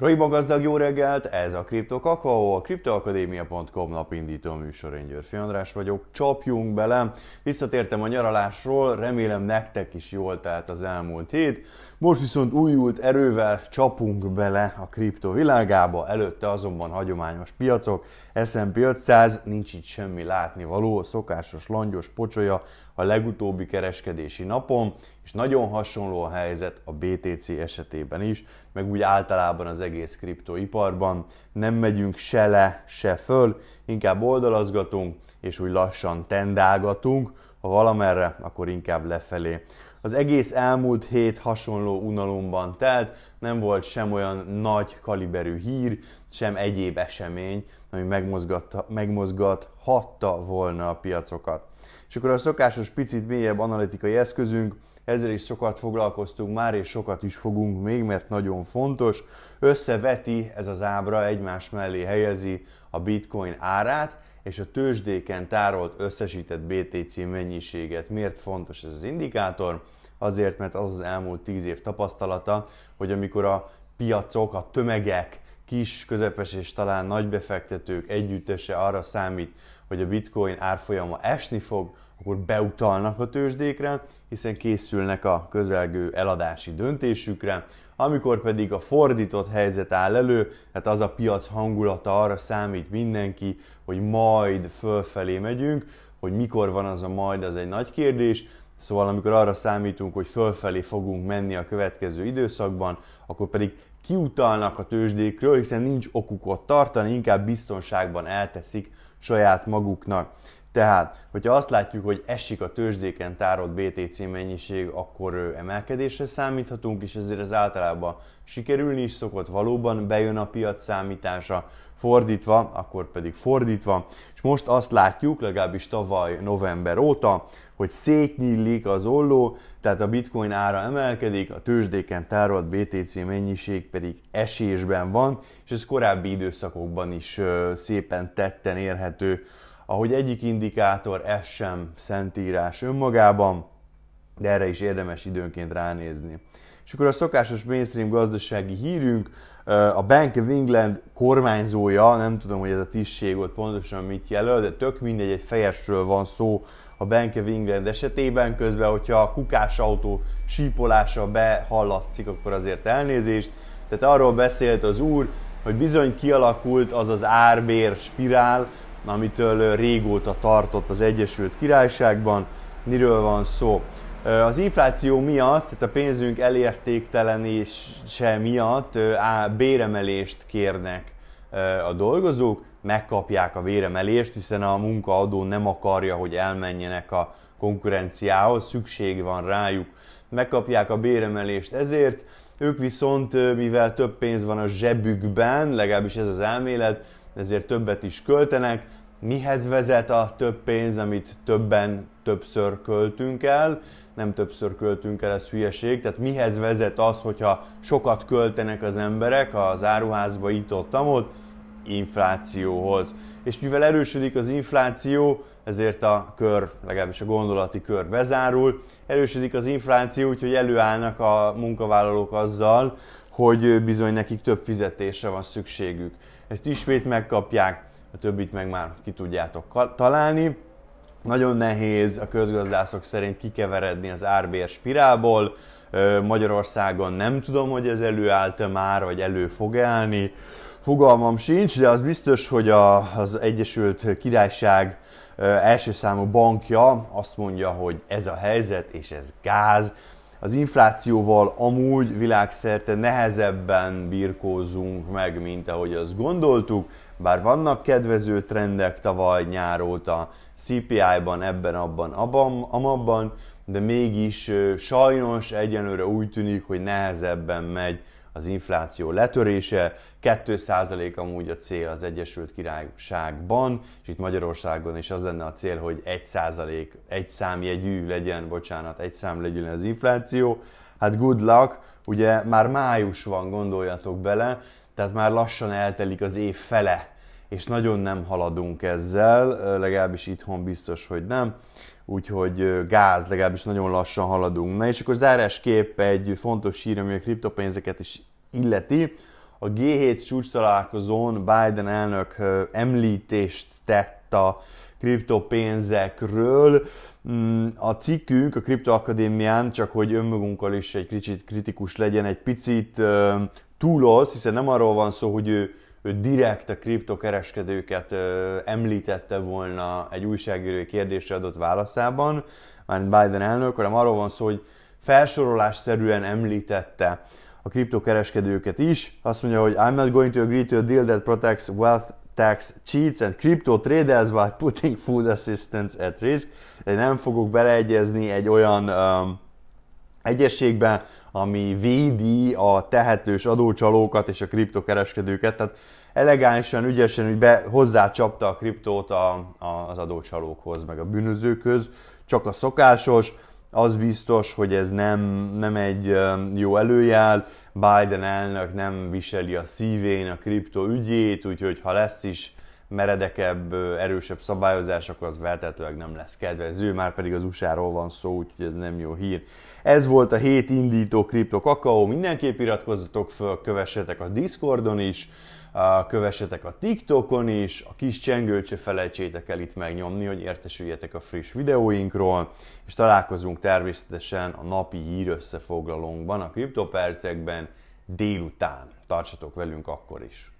Raiba gazdag jó reggelt, ez a Kripto Kakao, a kriptoakadémia.com napindító műsor, én Györfi András vagyok, csapjunk bele, visszatértem a nyaralásról, remélem nektek is jól telt az elmúlt hét, most viszont újult erővel csapunk bele a kripto világába, előtte azonban hagyományos piacok, S&P 500, nincs itt semmi látnivaló, a szokásos langyos pocsolya a legutóbbi kereskedési napon, és nagyon hasonló a helyzet a BTC esetében is, meg úgy általában az egész kriptoiparban. Nem megyünk se le, se föl, inkább oldalazgatunk, és úgy lassan tendálgatunk, ha valamerre, akkor inkább lefelé. Az egész elmúlt hét hasonló unalomban telt, nem volt sem olyan nagy kaliberű hír, sem egyéb esemény, ami megmozgathatta volna a piacokat. És akkor a szokásos picit mélyebb analitikai eszközünk, ezzel is sokat foglalkoztunk már, és sokat is fogunk még, mert nagyon fontos. Összeveti ez az ábra, egymás mellé helyezi a bitcoin árát, és a tőzsdéken tárolt összesített BTC mennyiséget. Miért fontos ez az indikátor? Azért, mert az az elmúlt 10 év tapasztalata, hogy amikor a piacok, a tömegek, kis, közepes és talán nagy befektetők együttese arra számít, hogy a bitcoin árfolyama esni fog, akkor beutalnak a tőzsdékre, hiszen készülnek a közelgő eladási döntésükre, amikor pedig a fordított helyzet áll elő, tehát az a piac hangulata arra számít mindenki, hogy majd fölfelé megyünk, hogy mikor van az a majd, az egy nagy kérdés, Szóval amikor arra számítunk, hogy fölfelé fogunk menni a következő időszakban, akkor pedig kiutalnak a tőzsdékről, hiszen nincs okuk ott tartani, inkább biztonságban elteszik saját maguknak. Tehát, hogyha azt látjuk, hogy esik a tőzsdéken tárolt BTC mennyiség, akkor emelkedésre számíthatunk, és ezért az általában sikerülni is szokott, valóban bejön a piac számítása, fordítva, akkor pedig fordítva. És most azt látjuk, legalábbis tavaly november óta, hogy szétnyílik az olló, tehát a bitcoin ára emelkedik, a tőzsdéken tárolt BTC mennyiség pedig esésben van, és ez korábbi időszakokban is szépen tetten érhető ahogy egyik indikátor, ez sem szentírás önmagában, de erre is érdemes időnként ránézni. És akkor a szokásos mainstream gazdasági hírünk, a Bank of England kormányzója, nem tudom, hogy ez a tisztség ott pontosan mit jelöl, de tök mindegy, egy fejesről van szó a Bank of England esetében, közben, hogyha a kukás autó sípolása behallatszik, akkor azért elnézést. Tehát arról beszélt az úr, hogy bizony kialakult az az árbér spirál, amitől régóta tartott az Egyesült Királyságban. Miről van szó? Az infláció miatt, tehát a pénzünk elértéktelenése miatt á, béremelést kérnek a dolgozók, megkapják a béremelést, hiszen a munkaadó nem akarja, hogy elmenjenek a konkurenciához, szükség van rájuk. Megkapják a béremelést ezért, ők viszont, mivel több pénz van a zsebükben, legalábbis ez az elmélet, ezért többet is költenek. Mihez vezet a több pénz, amit többen többször költünk el? Nem többször költünk el, ez hülyeség. Tehát mihez vezet az, hogyha sokat költenek az emberek az áruházba ittottam ott Inflációhoz. És mivel erősödik az infláció, ezért a kör, legalábbis a gondolati kör bezárul. Erősödik az infláció, úgyhogy előállnak a munkavállalók azzal, hogy bizony nekik több fizetésre van szükségük ezt ismét megkapják, a többit meg már ki tudjátok találni. Nagyon nehéz a közgazdászok szerint kikeveredni az árbér spirálból, Magyarországon nem tudom, hogy ez előállt-e már, vagy elő fog állni. Fogalmam sincs, de az biztos, hogy a, az Egyesült Királyság első számú bankja azt mondja, hogy ez a helyzet és ez gáz, az inflációval amúgy világszerte nehezebben birkózunk meg, mint ahogy azt gondoltuk, bár vannak kedvező trendek tavaly nyár óta CPI-ban, ebben, abban, abban, amabban, de mégis sajnos egyenlőre úgy tűnik, hogy nehezebben megy az infláció letörése, 2% amúgy a cél az Egyesült Királyságban, és itt Magyarországon is az lenne a cél, hogy 1% egy számjegyű legyen, bocsánat, egy szám legyen az infláció. Hát good luck, ugye már május van, gondoljatok bele, tehát már lassan eltelik az év fele és nagyon nem haladunk ezzel, legalábbis itthon biztos, hogy nem, úgyhogy gáz, legalábbis nagyon lassan haladunk. Na és akkor zárásképp egy fontos hír, ami a kriptopénzeket is illeti, a G7 csúcs találkozón Biden elnök említést tett a kriptopénzekről. Mm, a cikkünk a Kriptoakadémián, csak hogy önmagunkkal is egy kicsit kritikus legyen, egy picit túloz, hiszen nem arról van szó, hogy ő ő direkt a kriptokereskedőket említette volna egy újságírói kérdésre adott válaszában, már Biden elnök, hanem arról van szó, hogy felsorolásszerűen említette a kriptokereskedőket is. Azt mondja, hogy I'm not going to agree to a deal that protects wealth tax cheats and crypto traders by putting food assistance at risk. De nem fogok beleegyezni egy olyan um, egyességbe, ami védi a tehetős adócsalókat és a kriptokereskedőket, tehát elegánsan, ügyesen hogy be, hozzácsapta a kriptót a, a, az adócsalókhoz, meg a bűnözőkhöz, csak a szokásos, az biztos, hogy ez nem, nem egy jó előjel, Biden elnök nem viseli a szívén a kriptó ügyét, úgyhogy ha lesz is meredekebb, erősebb szabályozás, akkor az feltetőleg nem lesz kedvező, már pedig az usa van szó, úgyhogy ez nem jó hír. Ez volt a hét indító kriptok akaó, mindenképp iratkozzatok föl, kövessetek a Discordon is, kövessetek a TikTokon is, a kis csengőt se felejtsétek el itt megnyomni, hogy értesüljetek a friss videóinkról, és találkozunk természetesen a napi hír összefoglalónkban, a kriptopercekben délután. Tartsatok velünk akkor is!